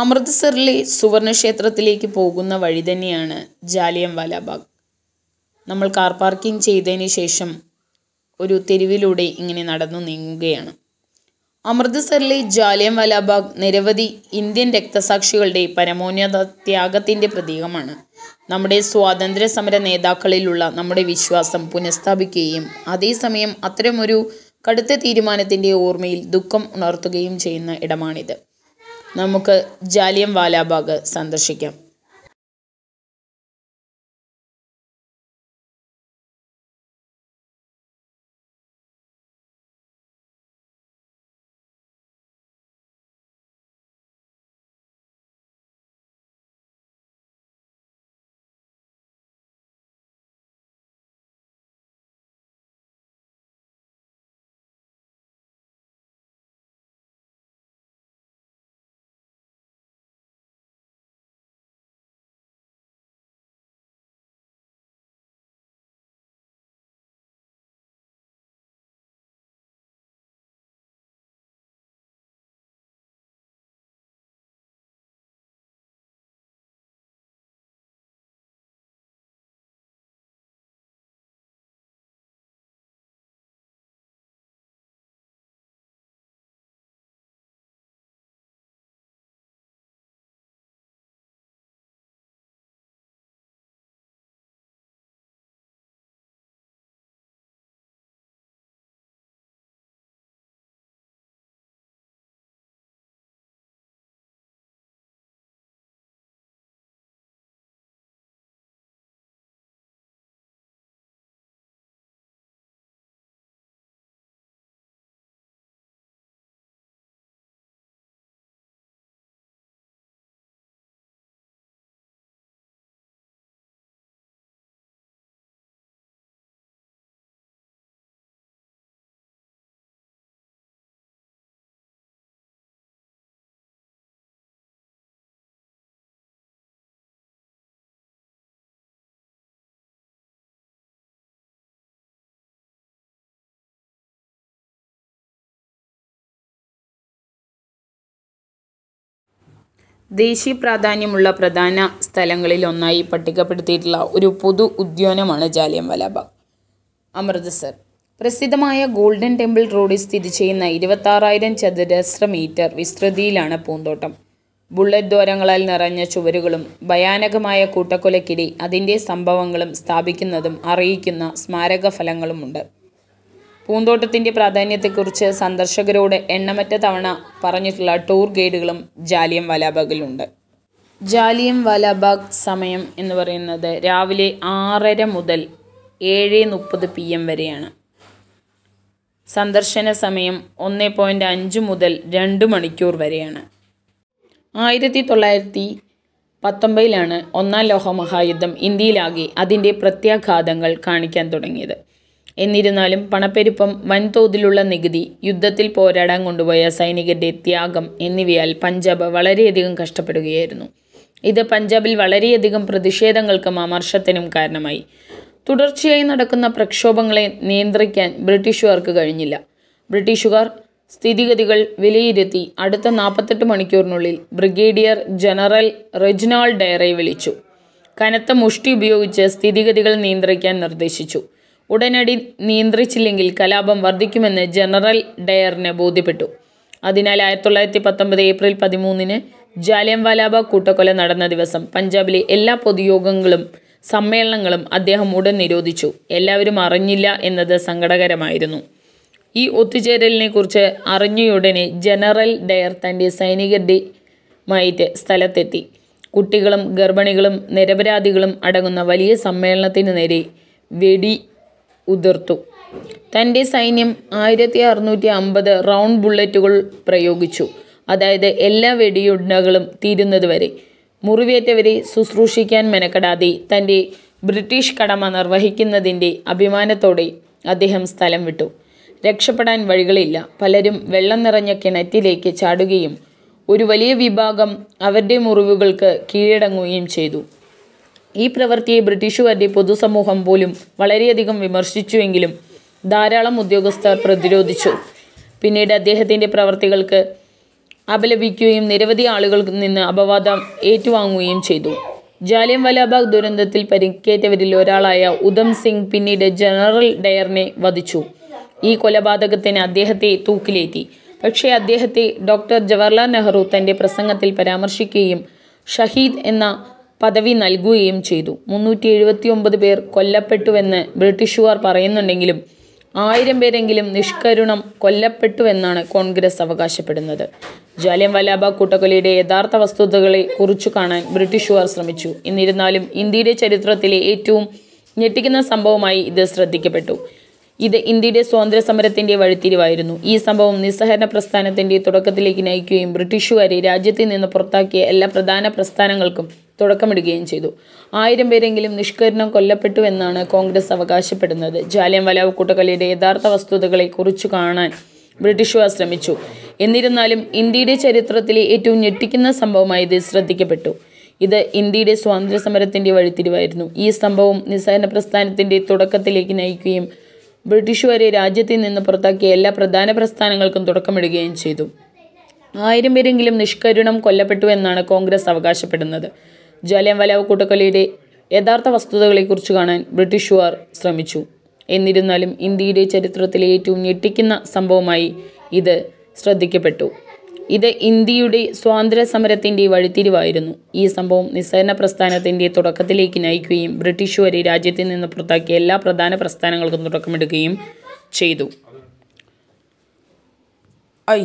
അമൃത്സറിലെ സുവർണക്ഷേത്രത്തിലേക്ക് പോകുന്ന വഴി തന്നെയാണ് ജാലിയൻവാല നമ്മൾ കാർ പാർക്കിംഗ് ചെയ്തതിന് ശേഷം ഒരു തെരുവിലൂടെ ഇങ്ങനെ നടന്നു നീങ്ങുകയാണ് അമൃത്സറിലെ ജാലിയൻവാല ബാഗ് നിരവധി ഇന്ത്യൻ രക്തസാക്ഷികളുടെ പരമോന്നത ത്യാഗത്തിൻ്റെ പ്രതീകമാണ് നമ്മുടെ സ്വാതന്ത്ര്യ സമര നേതാക്കളിലുള്ള നമ്മുടെ വിശ്വാസം പുനഃസ്ഥാപിക്കുകയും അതേസമയം അത്തരമൊരു കടുത്ത തീരുമാനത്തിൻ്റെ ഓർമ്മയിൽ ദുഃഖം ഉണർത്തുകയും ചെയ്യുന്ന ഇടമാണിത് നമുക്ക് ജാലിയൻ വാലാബാഗ് സന്ദർശിക്കാം ദേശീയ പ്രാധാന്യമുള്ള പ്രധാന സ്ഥലങ്ങളിൽ ഒന്നായി പട്ടികപ്പെടുത്തിയിട്ടുള്ള ഒരു പൊതു ഉദ്യാനമാണ് ജാലിയം വലാബാഗ് അമൃത്സർ പ്രസിദ്ധമായ ഗോൾഡൻ ടെമ്പിൾ റോഡിൽ സ്ഥിതി ചെയ്യുന്ന ഇരുപത്താറായിരം ചതുരശ്ര മീറ്റർ വിസ്തൃതിയിലാണ് പൂന്തോട്ടം ബുള്ളറ്റ് ദ്വാരങ്ങളാൽ നിറഞ്ഞ ചുവരുകളും ഭയാനകമായ കൂട്ടക്കൊലക്കിടി അതിൻ്റെ സംഭവങ്ങളും സ്ഥാപിക്കുന്നതും അറിയിക്കുന്ന സ്മാരക ഫലങ്ങളുമുണ്ട് പൂന്തോട്ടത്തിൻ്റെ പ്രാധാന്യത്തെക്കുറിച്ച് സന്ദർശകരോട് എണ്ണമറ്റ തവണ പറഞ്ഞിട്ടുള്ള ടൂർ ഗൈഡുകളും ജാലിയം വാലാബാഗിലുണ്ട് ജാലിയം വാലാബാഗ് സമയം എന്ന് പറയുന്നത് രാവിലെ ആറര മുതൽ ഏഴ് മുപ്പത് പി എം വരെയാണ് സന്ദർശന സമയം ഒന്ന് പോയിൻ്റ് അഞ്ച് മുതൽ രണ്ട് മണിക്കൂർ വരെയാണ് ആയിരത്തി തൊള്ളായിരത്തി പത്തൊമ്പതിലാണ് ഒന്നാം ലോഹമഹായുദ്ധം ഇന്ത്യയിലാകെ അതിൻ്റെ പ്രത്യാഘാതങ്ങൾ കാണിക്കാൻ തുടങ്ങിയത് എന്നിരുന്നാലും പണപ്പെരുപ്പം വൻതോതിലുള്ള നികുതി യുദ്ധത്തിൽ പോരാടാൻ കൊണ്ടുപോയ സൈനികരുടെ ത്യാഗം എന്നിവയാൽ പഞ്ചാബ് വളരെയധികം കഷ്ടപ്പെടുകയായിരുന്നു ഇത് പഞ്ചാബിൽ വളരെയധികം പ്രതിഷേധങ്ങൾക്കും അമർഷത്തിനും കാരണമായി തുടർച്ചയായി നടക്കുന്ന പ്രക്ഷോഭങ്ങളെ നിയന്ത്രിക്കാൻ ബ്രിട്ടീഷുകാർക്ക് കഴിഞ്ഞില്ല ബ്രിട്ടീഷുകാർ സ്ഥിതിഗതികൾ വിലയിരുത്തി അടുത്ത നാൽപ്പത്തെട്ട് മണിക്കൂറിനുള്ളിൽ ബ്രിഗേഡിയർ ജനറൽ റെജിനാൾഡ് ഡയറെ വിളിച്ചു കനത്ത മുഷ്ടി ഉപയോഗിച്ച് സ്ഥിതിഗതികൾ നിയന്ത്രിക്കാൻ നിർദ്ദേശിച്ചു ഉടനടി നിയന്ത്രിച്ചില്ലെങ്കിൽ കലാപം വർദ്ധിക്കുമെന്ന് ജനറൽ ഡയറിന് ബോധ്യപ്പെട്ടു അതിനാൽ ആയിരത്തി തൊള്ളായിരത്തി പത്തൊമ്പത് ഏപ്രിൽ പതിമൂന്നിന് ജാലിയൻവാലാബാഗ് കൂട്ടക്കൊല നടന്ന ദിവസം പഞ്ചാബിലെ എല്ലാ പൊതുയോഗങ്ങളും സമ്മേളനങ്ങളും അദ്ദേഹം ഉടൻ നിരോധിച്ചു എല്ലാവരും അറിഞ്ഞില്ല എന്നത് സങ്കടകരമായിരുന്നു ഈ ഒത്തുചേരലിനെ കുറിച്ച് അറിഞ്ഞയുടനെ ജനറൽ ഡയർ തൻ്റെ മായിട്ട് സ്ഥലത്തെത്തി കുട്ടികളും ഗർഭിണികളും നിരപരാധികളും അടങ്ങുന്ന വലിയ സമ്മേളനത്തിന് നേരെ വെടി ഉതിർത്തു തൻ്റെ സൈന്യം ആയിരത്തി അറുന്നൂറ്റി അമ്പത് റൗണ്ട് ബുള്ളറ്റുകൾ പ്രയോഗിച്ചു അതായത് എല്ലാ വെടിയുണ്ടകളും തീരുന്നതുവരെ മുറിവേറ്റവരെ ശുശ്രൂഷിക്കാൻ മെനക്കെടാതെ തൻ്റെ ബ്രിട്ടീഷ് കടമ നിർവഹിക്കുന്നതിൻ്റെ അഭിമാനത്തോടെ അദ്ദേഹം സ്ഥലം വിട്ടു രക്ഷപ്പെടാൻ വഴികളില്ല പലരും വെള്ളം നിറഞ്ഞ കിണറ്റിലേക്ക് ചാടുകയും ഒരു വലിയ വിഭാഗം അവരുടെ മുറിവുകൾക്ക് കീഴടങ്ങുകയും ചെയ്തു ഈ പ്രവൃത്തിയെ ബ്രിട്ടീഷുകാരുടെ പൊതുസമൂഹം പോലും വളരെയധികം വിമർശിച്ചുവെങ്കിലും ധാരാളം ഉദ്യോഗസ്ഥർ പ്രതിരോധിച്ചു പിന്നീട് അദ്ദേഹത്തിൻ്റെ പ്രവർത്തികൾക്ക് അപലപിക്കുകയും നിരവധി ആളുകളിൽ നിന്ന് അപവാദം ഏറ്റുവാങ്ങുകയും ചെയ്തു ജാലിയം വലാബാഗ് ദുരന്തത്തിൽ പരിക്കേറ്റവരിൽ ഒരാളായ ഉധം സിംഗ് പിന്നീട് ജനറൽ ഡയറിനെ വധിച്ചു ഈ കൊലപാതകത്തിന് അദ്ദേഹത്തെ തൂക്കിലേറ്റി പക്ഷേ അദ്ദേഹത്തെ ഡോക്ടർ ജവഹർലാൽ നെഹ്റു തൻ്റെ പ്രസംഗത്തിൽ പരാമർശിക്കുകയും ഷഹീദ് എന്ന പദവി നൽകുകയും ചെയ്തു മുന്നൂറ്റി എഴുപത്തി ഒമ്പത് പേർ കൊല്ലപ്പെട്ടുവെന്ന് ബ്രിട്ടീഷുകാർ പറയുന്നുണ്ടെങ്കിലും ആയിരം പേരെങ്കിലും നിഷ്കരുണം കൊല്ലപ്പെട്ടുവെന്നാണ് കോൺഗ്രസ് അവകാശപ്പെടുന്നത് ജാലിയൻവാലാബാഗ് കൂട്ടക്കൊലയുടെ യഥാർത്ഥ വസ്തുതകളെ കുറിച്ചു കാണാൻ ബ്രിട്ടീഷുകാർ ശ്രമിച്ചു എന്നിരുന്നാലും ഇന്ത്യയുടെ ചരിത്രത്തിലെ ഏറ്റവും ഞെട്ടിക്കുന്ന സംഭവമായി ഇത് ശ്രദ്ധിക്കപ്പെട്ടു ഇത് ഇന്ത്യയുടെ സ്വാതന്ത്ര്യ സമരത്തിൻ്റെ വഴിത്തിരിവായിരുന്നു ഈ സംഭവം നിസ്സഹരണ പ്രസ്ഥാനത്തിൻ്റെ തുടക്കത്തിലേക്ക് നയിക്കുകയും ബ്രിട്ടീഷുകാരെ രാജ്യത്തിൽ നിന്ന് പുറത്താക്കിയ എല്ലാ പ്രധാന പ്രസ്ഥാനങ്ങൾക്കും തുടക്കമിടുകയും ചെയ്തു ആയിരം പേരെങ്കിലും നിഷ്കരണം കൊല്ലപ്പെട്ടു എന്നാണ് കോൺഗ്രസ് അവകാശപ്പെടുന്നത് ജാലിയൻവാല കൂട്ടക്കൊലയുടെ യഥാർത്ഥ വസ്തുതകളെക്കുറിച്ച് കാണാൻ ബ്രിട്ടീഷുകാർ ശ്രമിച്ചു എന്നിരുന്നാലും ഇന്ത്യയുടെ ചരിത്രത്തിലെ ഏറ്റവും ഞെട്ടിക്കുന്ന സംഭവമായി ഇത് ശ്രദ്ധിക്കപ്പെട്ടു ഇത് ഇന്ത്യയുടെ സ്വാതന്ത്ര്യസമരത്തിൻ്റെ വഴിത്തിരിവായിരുന്നു ഈ സംഭവം നിസ്സഹരണ പ്രസ്ഥാനത്തിൻ്റെ തുടക്കത്തിലേക്ക് നയിക്കുകയും ബ്രിട്ടീഷുകാരെ രാജ്യത്തിൽ നിന്ന് പുറത്താക്കിയ എല്ലാ പ്രധാന പ്രസ്ഥാനങ്ങൾക്കും തുടക്കമിടുകയും ചെയ്തു ആയിരം പേരെങ്കിലും നിഷ്കരുണം കൊല്ലപ്പെട്ടു എന്നാണ് കോൺഗ്രസ് അവകാശപ്പെടുന്നത് ജാലിയൻവാലാവ് കൂട്ടക്കൊലയുടെ യഥാർത്ഥ വസ്തുതകളെക്കുറിച്ച് കാണാൻ ബ്രിട്ടീഷുകാർ ശ്രമിച്ചു എന്നിരുന്നാലും ഇന്ത്യയുടെ ചരിത്രത്തിലെ ഏറ്റവും ഞെട്ടിക്കുന്ന സംഭവമായി ഇത് ശ്രദ്ധിക്കപ്പെട്ടു ഇത് ഇന്ത്യയുടെ സ്വാതന്ത്ര്യ സമരത്തിൻ്റെ വഴിത്തിരിവായിരുന്നു ഈ സംഭവം നിസ്സരണ പ്രസ്ഥാനത്തിൻ്റെ തുടക്കത്തിലേക്ക് നയിക്കുകയും ബ്രിട്ടീഷുകാരെ രാജ്യത്തിൽ നിന്ന് പുറത്താക്കിയ എല്ലാ പ്രധാന പ്രസ്ഥാനങ്ങൾക്കും തുടക്കമിടുകയും ചെയ്തു ഐ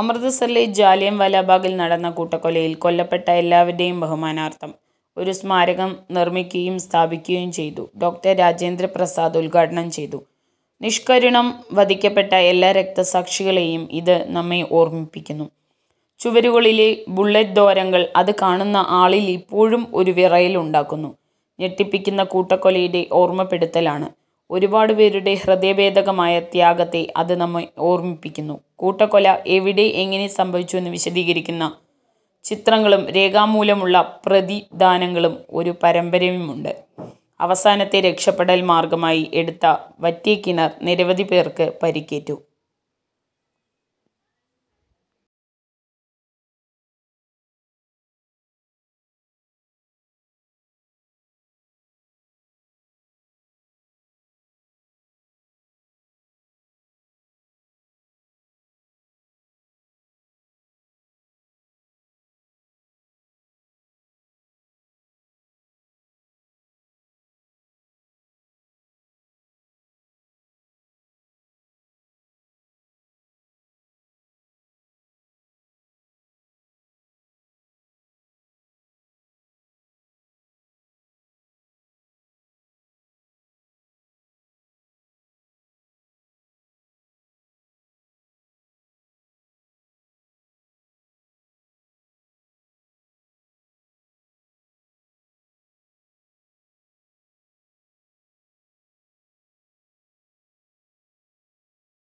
അമൃതസറിലെ ജാലിയം വാലാബാഗിൽ നടന്ന കൂട്ടക്കൊലയിൽ കൊല്ലപ്പെട്ട എല്ലാവരുടെയും ബഹുമാനാർത്ഥം ഒരു സ്മാരകം നിർമ്മിക്കുകയും സ്ഥാപിക്കുകയും ചെയ്തു ഡോക്ടർ രാജേന്ദ്ര പ്രസാദ് ഉദ്ഘാടനം ചെയ്തു നിഷ്കരുണം വധിക്കപ്പെട്ട എല്ലാ രക്തസാക്ഷികളെയും ഇത് നമ്മെ ഓർമ്മിപ്പിക്കുന്നു ചുവരുകളിലെ ബുള്ളറ്റ് ദ്വാരങ്ങൾ അത് കാണുന്ന ആളിൽ ഇപ്പോഴും ഒരു ഉണ്ടാക്കുന്നു ഞെട്ടിപ്പിക്കുന്ന കൂട്ടക്കൊലയുടെ ഓർമ്മപ്പെടുത്തലാണ് ഒരുപാട് പേരുടെ ഹൃദയഭേദകമായ ത്യാഗത്തെ അത് നമ്മെ ഓർമ്മിപ്പിക്കുന്നു കൂട്ടക്കൊല എവിടെ എങ്ങനെ സംഭവിച്ചു എന്ന് വിശദീകരിക്കുന്ന ചിത്രങ്ങളും രേഖാമൂലമുള്ള പ്രതിദാനങ്ങളും ഒരു പരമ്പരയുമുണ്ട് അവസാനത്തെ രക്ഷപ്പെടൽ മാർഗമായി എടുത്ത വറ്റിയ കിണർ നിരവധി പേർക്ക് പരിക്കേറ്റു